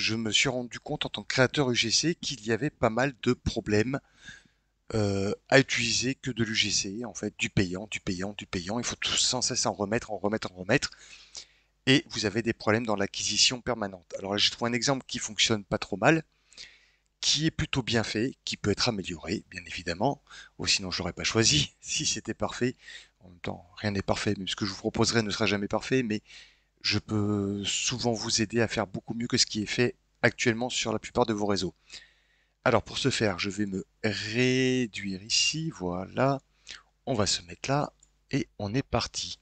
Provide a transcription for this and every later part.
je me suis rendu compte en tant que créateur UGC qu'il y avait pas mal de problèmes euh, à utiliser que de l'UGC, en fait, du payant, du payant, du payant. Il faut tout sans cesse en remettre, en remettre, en remettre. Et vous avez des problèmes dans l'acquisition permanente. Alors là, j'ai trouvé un exemple qui fonctionne pas trop mal, qui est plutôt bien fait, qui peut être amélioré, bien évidemment. Ou oh, sinon sinon, j'aurais pas choisi si c'était parfait. En même temps, rien n'est parfait, mais ce que je vous proposerai ne sera jamais parfait. Mais je peux souvent vous aider à faire beaucoup mieux que ce qui est fait actuellement sur la plupart de vos réseaux. Alors pour ce faire, je vais me réduire ici, voilà, on va se mettre là, et on est parti.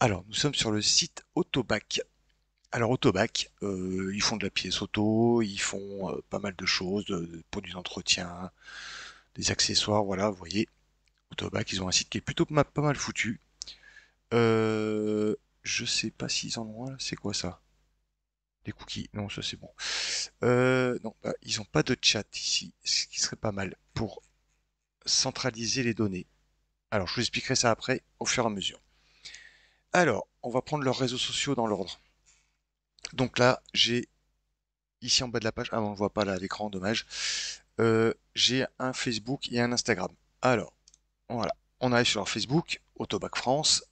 Alors nous sommes sur le site Autobac. Alors Autobac, euh, ils font de la pièce auto, ils font euh, pas mal de choses, de, de produits des accessoires, voilà, vous voyez. Autobac, ils ont un site qui est plutôt pas mal foutu. Euh, je sais pas s'ils en ont un, c'est quoi ça Des cookies, non, ça c'est bon. Euh, non, bah, ils ont pas de chat ici, ce qui serait pas mal pour centraliser les données. Alors, je vous expliquerai ça après, au fur et à mesure. Alors, on va prendre leurs réseaux sociaux dans l'ordre. Donc là, j'ai ici en bas de la page, ah on ne voit pas là l'écran, dommage, euh, j'ai un Facebook et un Instagram. Alors, voilà, on arrive sur leur Facebook, Autobac France.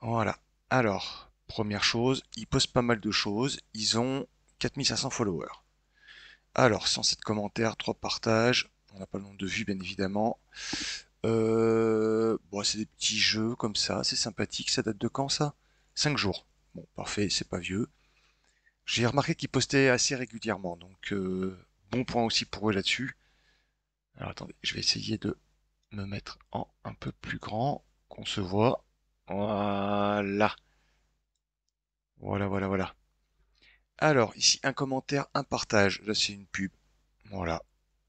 Voilà, alors, première chose, ils postent pas mal de choses. Ils ont 4500 followers. Alors, 107 commentaires, 3 partages. On n'a pas le nombre de vues, bien évidemment. Euh, bon, c'est des petits jeux comme ça, c'est sympathique. Ça date de quand ça 5 jours. Bon, parfait, c'est pas vieux. J'ai remarqué qu'ils postaient assez régulièrement, donc euh, bon point aussi pour eux là-dessus. Alors attendez, je vais essayer de me mettre en un peu plus grand, qu'on se voit. Voilà. Voilà, voilà, voilà. Alors, ici, un commentaire, un partage. Là, c'est une pub. Voilà.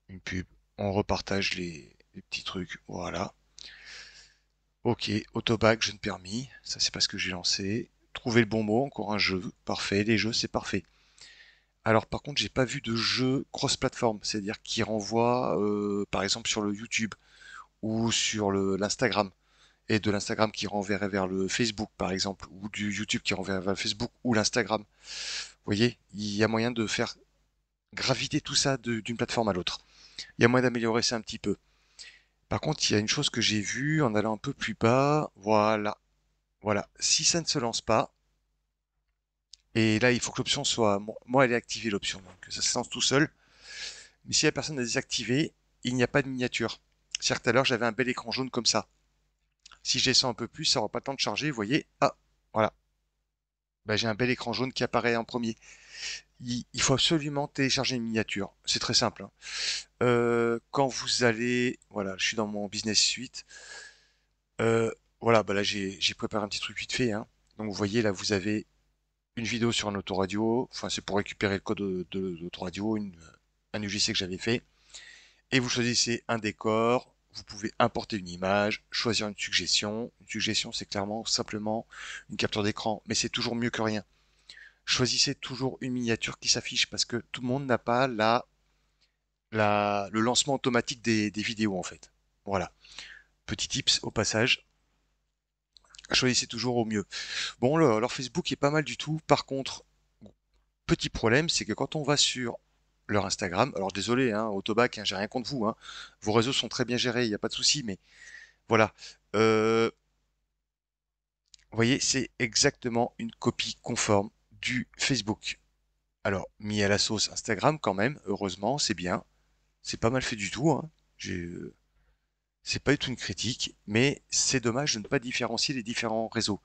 Une pub. On repartage les, petits trucs. Voilà. Ok, autobac, ne permis. Ça, c'est parce que j'ai lancé. Trouver le bon mot, encore un jeu. Parfait, les jeux, c'est parfait. Alors par contre, j'ai pas vu de jeu cross-platform, c'est-à-dire qui renvoie euh, par exemple sur le YouTube ou sur l'Instagram et de l'Instagram qui renverrait vers le Facebook, par exemple, ou du YouTube qui renverrait vers le Facebook ou l'Instagram. Vous voyez, il y a moyen de faire graviter tout ça d'une plateforme à l'autre. Il y a moyen d'améliorer ça un petit peu. Par contre, il y a une chose que j'ai vue en allant un peu plus bas. Voilà. Voilà. Si ça ne se lance pas, et là, il faut que l'option soit. Moi, elle est activée, l'option. Donc, ça se lance tout seul. Mais si la personne est désactivé, il n'y a pas de miniature. Certes, à à l'heure, j'avais un bel écran jaune comme ça. Si je descends un peu plus, ça n'aura pas le temps de charger. Vous voyez, ah, voilà. Ben, j'ai un bel écran jaune qui apparaît en premier. Il, faut absolument télécharger une miniature. C'est très simple. Hein. Euh, quand vous allez... Voilà, je suis dans mon business suite. Euh, voilà, ben là j'ai préparé un petit truc vite fait. Hein. Donc vous voyez, là vous avez une vidéo sur un autoradio. Enfin, c'est pour récupérer le code de, l'autoradio, un UGC que j'avais fait. Et vous choisissez un décor, vous pouvez importer une image, choisir une suggestion. Une suggestion, c'est clairement simplement une capture d'écran, mais c'est toujours mieux que rien. Choisissez toujours une miniature qui s'affiche parce que tout le monde n'a pas la, la, le lancement automatique des, des vidéos en fait. Voilà. Petit tips au passage choisissez toujours au mieux. Bon, leur, Facebook est pas mal du tout. Par contre, petit problème, c'est que quand on va sur leur Instagram. Alors désolé, hein, Autobac, hein, j'ai rien contre vous. Hein. Vos réseaux sont très bien gérés, il n'y a pas de souci, mais voilà. Euh, vous voyez, c'est exactement une copie conforme du Facebook. Alors, mis à la sauce Instagram quand même, heureusement, c'est bien. C'est pas mal fait du tout. Hein. Euh, c'est pas du tout une critique, mais c'est dommage de ne pas différencier les différents réseaux.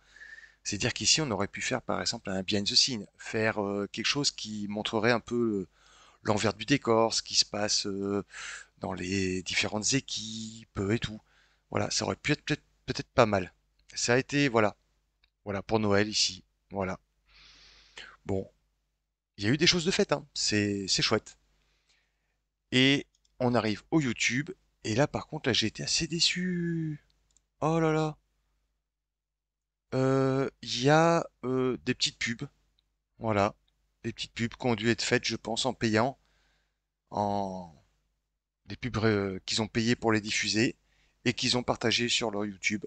C'est-à-dire qu'ici, on aurait pu faire par exemple un behind the scene, faire euh, quelque chose qui montrerait un peu l'envers du décor, ce qui se passe euh, dans les différentes équipes et tout. Voilà, ça aurait pu être peut-être pas mal. Ça a été, voilà. Voilà, pour Noël ici. Voilà. Bon. Il y a eu des choses de fait, hein. c'est chouette. Et on arrive au YouTube. Et là, par contre, là, j'ai été assez déçu. Oh là là. Euh, il y a euh, des petites pubs. Voilà petites pubs qui ont dû être faites, je pense, en payant, en des pubs euh, qu'ils ont payé pour les diffuser et qu'ils ont partagé sur leur YouTube.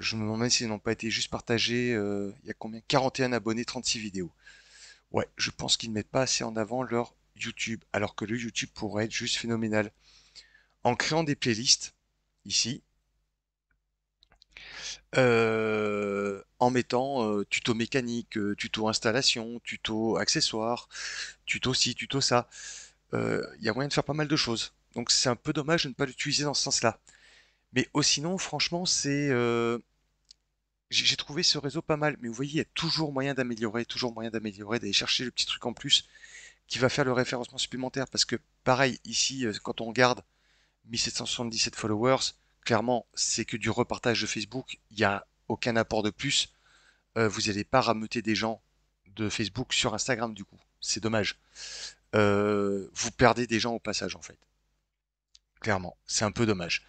Je me demande s'ils n'ont pas été juste partagés. Euh, il y a combien 41 abonnés, 36 vidéos. Ouais, je pense qu'ils ne mettent pas assez en avant leur YouTube, alors que le YouTube pourrait être juste phénoménal. En créant des playlists, ici, euh, en mettant euh, tuto mécanique, euh, tuto installation, tuto accessoires, tuto ci, tuto ça. Euh, il y a moyen de faire pas mal de choses. Donc c'est un peu dommage de ne pas l'utiliser dans ce sens-là. Mais aussi oh, sinon, franchement, c'est j'ai trouvé ce réseau pas mal. Mais vous voyez, il y a toujours moyen d'améliorer, toujours moyen d'améliorer, d'aller chercher le petit truc en plus qui va faire le référencement supplémentaire. Parce que pareil, ici, quand on regarde 1777 followers, clairement, c'est que du repartage de Facebook. Il y a aucun apport de plus, euh, vous n'allez pas rameuter des gens de Facebook sur Instagram du coup. C'est dommage. Euh, vous perdez des gens au passage en fait. Clairement, c'est un peu dommage.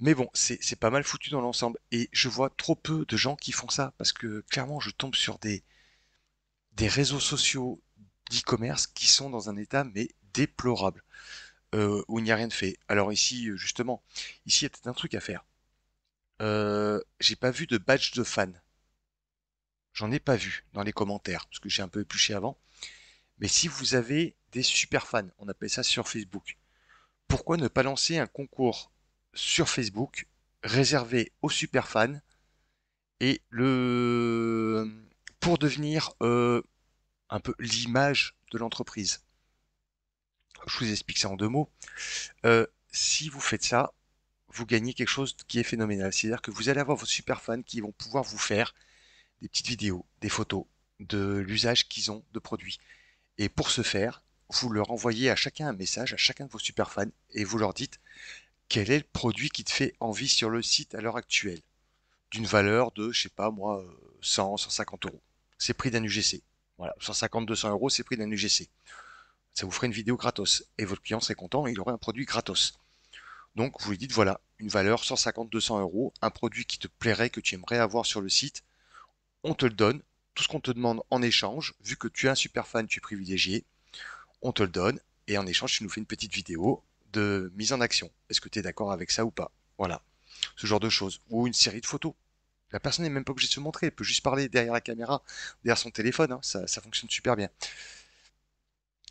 Mais bon, c'est pas mal foutu dans l'ensemble. Et je vois trop peu de gens qui font ça parce que clairement, je tombe sur des, réseaux sociaux d'e-commerce qui sont dans un état mais déplorable euh, où il n'y a rien de fait. Alors ici, justement, ici il y a peut-être un truc à faire. Euh, j'ai pas vu de badge de fan. J'en ai pas vu dans les commentaires, parce que j'ai un peu épluché avant. Mais si vous avez des super fans, on appelle ça sur Facebook, pourquoi ne pas lancer un concours sur Facebook réservé aux super fans et le pour devenir euh, un peu l'image de l'entreprise. Je vous explique ça en deux mots. Euh, si vous faites ça, vous gagnez quelque chose qui est phénoménal. C'est-à-dire que vous allez avoir vos super fans qui vont pouvoir vous faire des petites vidéos, des photos de l'usage qu'ils ont de produits. Et pour ce faire, vous leur envoyez à chacun un message, à chacun de vos super fans, et vous leur dites quel est le produit qui te fait envie sur le site à l'heure actuelle, d'une valeur de, je sais pas moi, 100, 150 euros. C'est prix d'un UGC. Voilà, 150, 200 euros, c'est prix d'un UGC. Ça vous ferait une vidéo gratos, et votre client serait content, et il aurait un produit gratos. Donc vous lui dites voilà, une valeur 150-200 euros, un produit qui te plairait, que tu aimerais avoir sur le site, on te le donne, tout ce qu'on te demande en échange, vu que tu es un super fan, tu es privilégié, on te le donne, et en échange, tu nous fais une petite vidéo de mise en action. Est-ce que tu es d'accord avec ça ou pas Voilà, ce genre de choses. Ou une série de photos. La personne n'est même pas obligée de se montrer, elle peut juste parler derrière la caméra, derrière son téléphone, hein. ça, fonctionne super bien.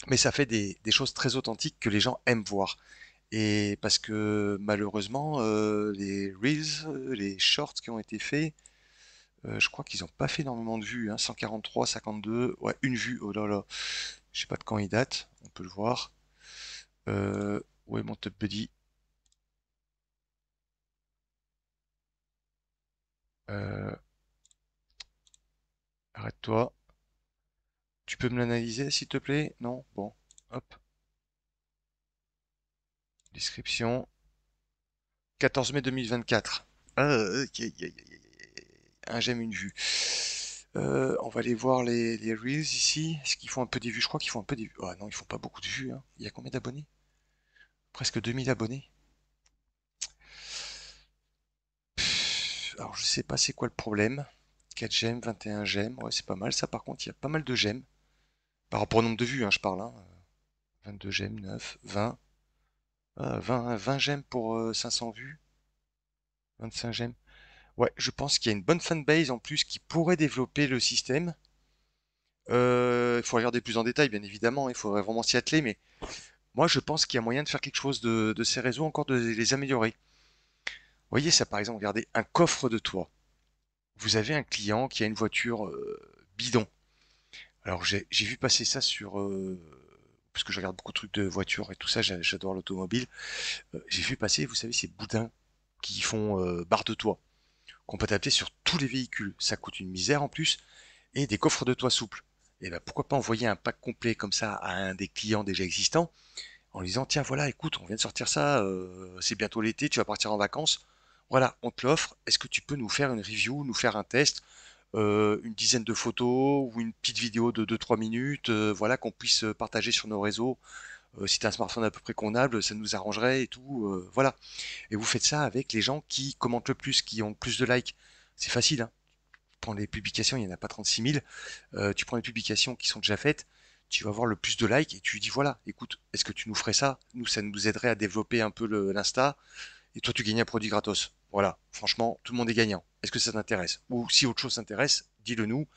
Mais ça fait des choses très authentiques que les gens aiment voir. Et parce que malheureusement, euh, les Reels, euh, les shorts qui ont été faits, euh, je crois qu'ils n'ont pas fait énormément de vues. 143, hein, 52, ouais, une vue, oh là là. Je sais pas de quand il date, on peut le voir. où est mon top buddy Arrête-toi. Tu peux me l'analyser s'il te plaît Non Bon, hop. Description. 14 mai 2024. Ah, un j'aime, une vue. Euh, on va aller voir les, les Reels ici. Est-ce qu'ils font un peu des vues Je crois qu'ils font un peu des vues. Ah non, ils font pas beaucoup de vues. Hein. Il y a combien d'abonnés Presque 2000 abonnés. alors, je sais pas c'est quoi le problème. 4 j'aime, 21 j'aime. Ouais, c'est pas mal ça. Par contre, il y a pas mal de j'aime. Par rapport au nombre de vues, hein, je parle. 22 hein. euh, j'aime, 9, 20. 20, ah, 20 pour 500 euh, vues. 25 gemmes. Ouais, je pense qu'il y a une bonne fanbase en plus qui pourrait développer le système. Euh, il faut regarder plus en détail, bien évidemment, il faudrait vraiment s'y atteler, mais moi je pense qu'il y a moyen de faire quelque chose de, ces réseaux, encore de les améliorer. Vous voyez ça par exemple, regardez, un coffre de toit. Vous avez un client qui a une voiture euh, bidon. Alors j'ai vu passer ça sur, parce que je regarde beaucoup de trucs de voitures et tout ça, j'adore l'automobile. Euh, j'ai vu passer, vous savez, ces boudins qui font euh, barre de toit, qu'on peut adapter sur tous les véhicules. Ça coûte une misère en plus, et des coffres de toit souples. Et eh ben pourquoi pas envoyer un pack complet comme ça à un des clients déjà existants, en lui disant tiens voilà, écoute, on vient de sortir ça, euh, c'est bientôt l'été, tu vas partir en vacances. Voilà, on te l'offre. Est-ce que tu peux nous faire une review, nous faire un test, euh, une dizaine de photos ou une petite vidéo de 2-3 minutes, euh, voilà, qu'on puisse euh, partager sur nos réseaux. si tu as un smartphone à peu près convenable, ça nous arrangerait et tout, voilà. Et vous faites ça avec les gens qui commentent le plus, qui ont le plus de likes. C'est facile, hein. Tu prends les publications, il n'y en a pas 36 000. tu prends les publications qui sont déjà faites, tu vas voir le plus de likes et tu dis voilà, écoute, est-ce que tu nous ferais ça Nous, ça nous aiderait à développer un peu l'Insta et toi, tu gagnes un produit gratos. Voilà, franchement, tout le monde est gagnant. Est-ce que ça t'intéresse Ou si autre chose t'intéresse, dis-le nous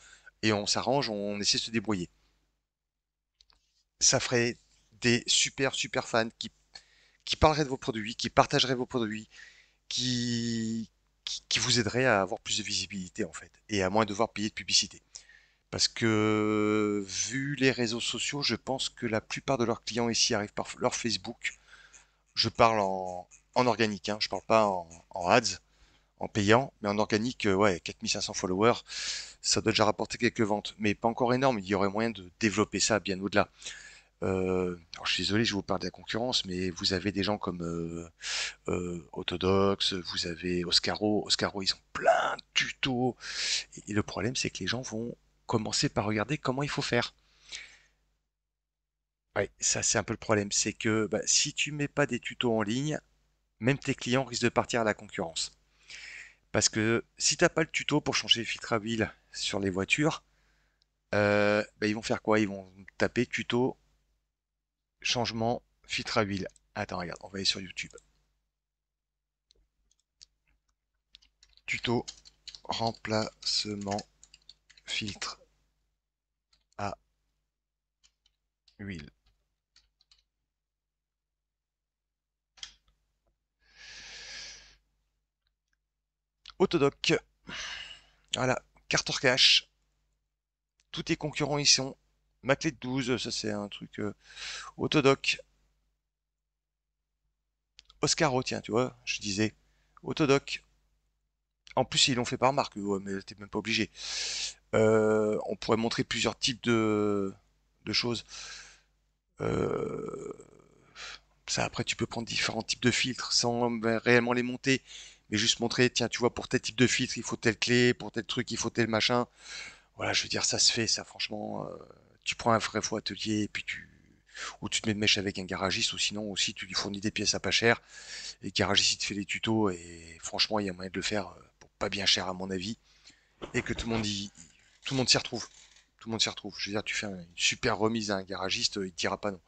et on s'arrange, on essaie de se débrouiller. Ça ferait des super, super fans qui, parleraient de vos produits, qui partageraient vos produits, qui, qui, vous aideraient à avoir plus de visibilité en fait et à moins devoir payer de publicité. Parce que vu les réseaux sociaux, je pense que la plupart de leurs clients ici arrivent par leur Facebook. Je parle en, organique, hein, je ne parle pas en ads en payant, mais en organique, euh, ouais, 4500 followers, ça doit déjà rapporter quelques ventes, mais pas encore énorme, il y aurait moyen de développer ça bien au-delà. Euh, je suis désolé, je vous parle de la concurrence, mais vous avez des gens comme euh, Autodox, vous avez Oscaro. Oscaro, ils ont plein de tutos. Et, le problème, c'est que les gens vont commencer par regarder comment il faut faire. Ouais, ça c'est un peu le problème, c'est que bah, si tu mets pas des tutos en ligne, même tes clients risquent de partir à la concurrence. Parce que si t'as pas le tuto pour changer filtre à huile sur les voitures, euh, bah, ils vont faire quoi Ils vont taper tuto changement filtre à huile. Attends, regarde, on va aller sur YouTube. Tuto remplacement filtre à huile. Autodoc. Voilà, Carter Cash. Tous tes concurrents y sont. Ma 12, ça c'est un truc euh, Autodoc. oscar tiens, tu vois, je disais. Autodoc. En plus, ils l'ont fait par marque, mais t'es même pas obligé. Euh, on pourrait montrer plusieurs types de, choses. Euh, ça, après, tu peux prendre différents types de filtres sans ben, réellement les monter mais juste montrer, tiens, tu vois, pour tel type de filtre, il faut telle clé, pour tel truc, il faut tel machin. Voilà, je veux dire, ça se fait, ça, franchement. Euh, tu prends un vrai faux atelier, puis tu. Ou tu te mets de mèche avec un garagiste, ou sinon aussi tu lui fournis des pièces à pas cher. Et le garagiste, il te fait les tutos, et franchement, il y a moyen de le faire euh, pour pas bien cher, à mon avis. Et que tout le monde y... Tout le monde s'y retrouve. Tout le monde s'y retrouve. Je veux dire, tu fais une super remise à un garagiste, euh, il te dira pas non.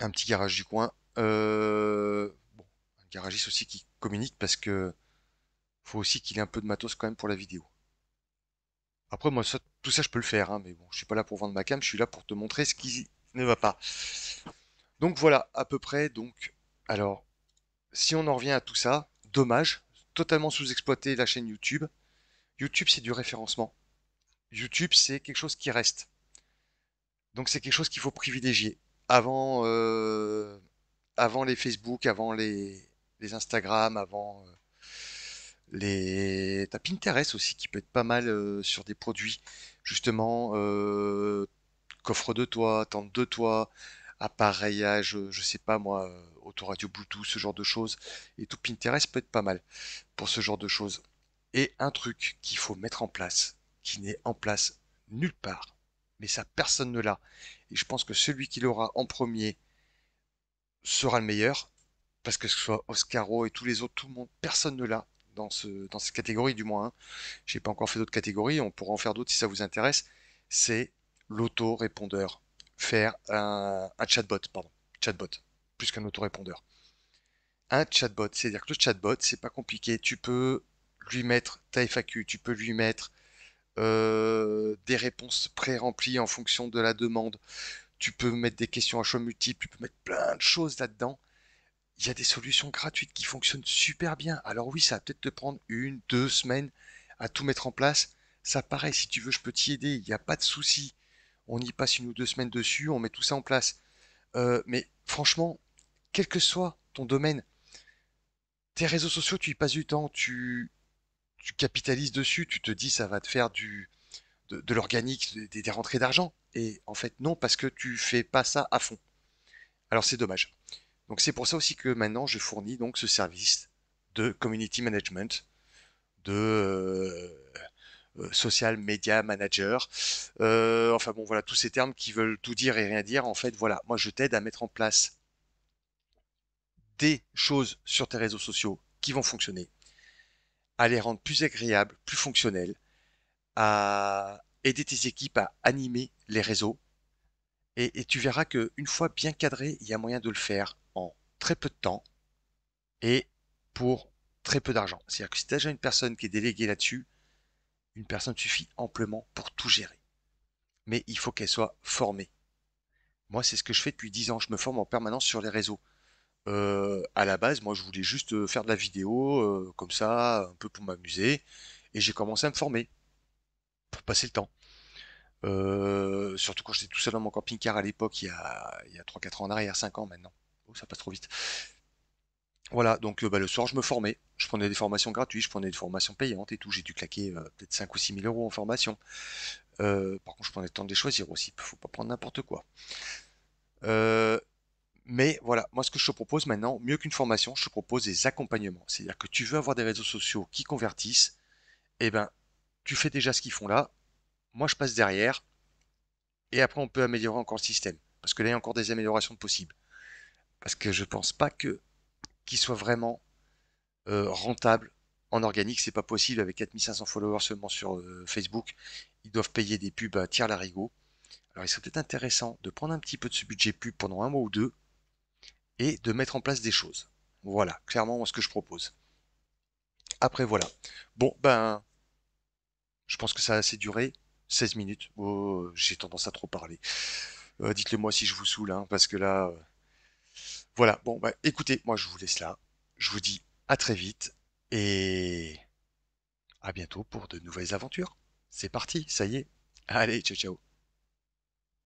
Un petit garage du coin. Euh réagissent aussi qui communique parce que faut aussi qu'il ait un peu de matos quand même pour la vidéo. Après, moi, ça, tout ça, je peux le faire, hein, mais bon, je suis pas là pour vendre ma cam, je suis là pour te montrer ce qui ne va pas. Donc voilà, à peu près, donc, alors, si on en revient à tout ça, dommage, totalement sous-exploité la chaîne YouTube. YouTube, c'est du référencement. YouTube, c'est quelque chose qui reste. Donc c'est quelque chose qu'il faut privilégier. Avant, euh, avant les Facebook, avant les, Instagram, avant euh, les. T'as Pinterest aussi qui peut être pas mal euh, sur des produits, justement, euh, coffre de toi tente de toi appareillage, je sais pas moi, autoradio Bluetooth, ce genre de choses. Et tout Pinterest peut être pas mal pour ce genre de choses. Et un truc qu'il faut mettre en place, qui n'est en place nulle part, mais ça personne ne l'a. Et je pense que celui qui l'aura en premier sera le meilleur, parce que ce soit Oscaro et tous les autres, tout le monde, personne ne l'a dans, ce, dans cette catégorie, du moins. Je hein. J'ai pas encore fait d'autres catégories, on pourra en faire d'autres si ça vous intéresse. C'est l'auto-répondeur. Faire un, chatbot, pardon. Chatbot, plus qu'un auto-répondeur. Un chatbot, c'est-à-dire que le chatbot, c'est pas compliqué. Tu peux lui mettre ta FAQ, tu peux lui mettre euh, des réponses pré-remplies en fonction de la demande. Tu peux mettre des questions à choix multiples, tu peux mettre plein de choses là-dedans il y a des solutions gratuites qui fonctionnent super bien. Alors oui, ça va peut-être te prendre une, deux semaines à tout mettre en place. Ça paraît, si tu veux, je peux t'y aider, il n'y a pas de souci. On y passe une ou deux semaines dessus, on met tout ça en place. Euh, mais franchement, quel que soit ton domaine, tes réseaux sociaux, tu y passes du temps, tu, capitalises dessus, tu te dis ça va te faire du, de, l'organique, des, des rentrées d'argent. Et en fait, non, parce que tu fais pas ça à fond. Alors c'est dommage. Donc c'est pour ça aussi que maintenant je fournis donc ce service de community management, de euh, euh, social media manager, euh, enfin bon voilà tous ces termes qui veulent tout dire et rien dire. En fait voilà, moi je t'aide à mettre en place des choses sur tes réseaux sociaux qui vont fonctionner, à les rendre plus agréables, plus fonctionnels, à aider tes équipes à animer les réseaux et, tu verras une fois bien cadré, il y a moyen de le faire en très peu de temps et pour très peu d'argent. C'est-à-dire que si tu as déjà une personne qui est déléguée là-dessus, une personne suffit amplement pour tout gérer. Mais il faut qu'elle soit formée. Moi, c'est ce que je fais depuis 10 ans. Je me forme en permanence sur les réseaux. Euh, à la base, moi, je voulais juste euh, faire de la vidéo, euh, comme ça, un peu pour m'amuser. Et j'ai commencé à me former pour passer le temps. Euh, surtout quand j'étais tout seul dans mon camping-car à l'époque, il y a, 3-4 ans en arrière, 5 ans maintenant. Oh, ça passe trop vite. Voilà, donc euh, bah, le soir, je me formais. Je prenais des formations gratuites, je prenais des formations payantes et tout. J'ai dû claquer euh, peut-être 5 ou 6 000 euros en formation. par contre, je prenais le temps de les choisir aussi. faut pas prendre n'importe quoi. mais voilà, moi ce que je te propose maintenant, mieux qu'une formation, je te propose des accompagnements. C'est-à-dire que tu veux avoir des réseaux sociaux qui convertissent, et eh ben, tu fais déjà ce qu'ils font là, moi, je passe derrière. Et après, on peut améliorer encore le système. Parce que là, il y a encore des améliorations possibles. Parce que je pense pas que qu'il soit vraiment euh, rentable en organique. C'est pas possible avec 4500 followers seulement sur euh, Facebook. Ils doivent payer des pubs à la larigot. Alors, il serait peut-être intéressant de prendre un petit peu de ce budget pub pendant un mois ou deux et de mettre en place des choses. Voilà, clairement, ce que je propose. Après, voilà. Bon, ben, je pense que ça a assez duré. 16 minutes. Oh, j'ai tendance à trop parler. Euh, dites-le moi si je vous saoule, hein, parce que là. Euh, voilà, bon, bah, écoutez, moi je vous laisse là. Je vous dis à très vite et à bientôt pour de nouvelles aventures. C'est parti, ça y est. Allez, ciao ciao.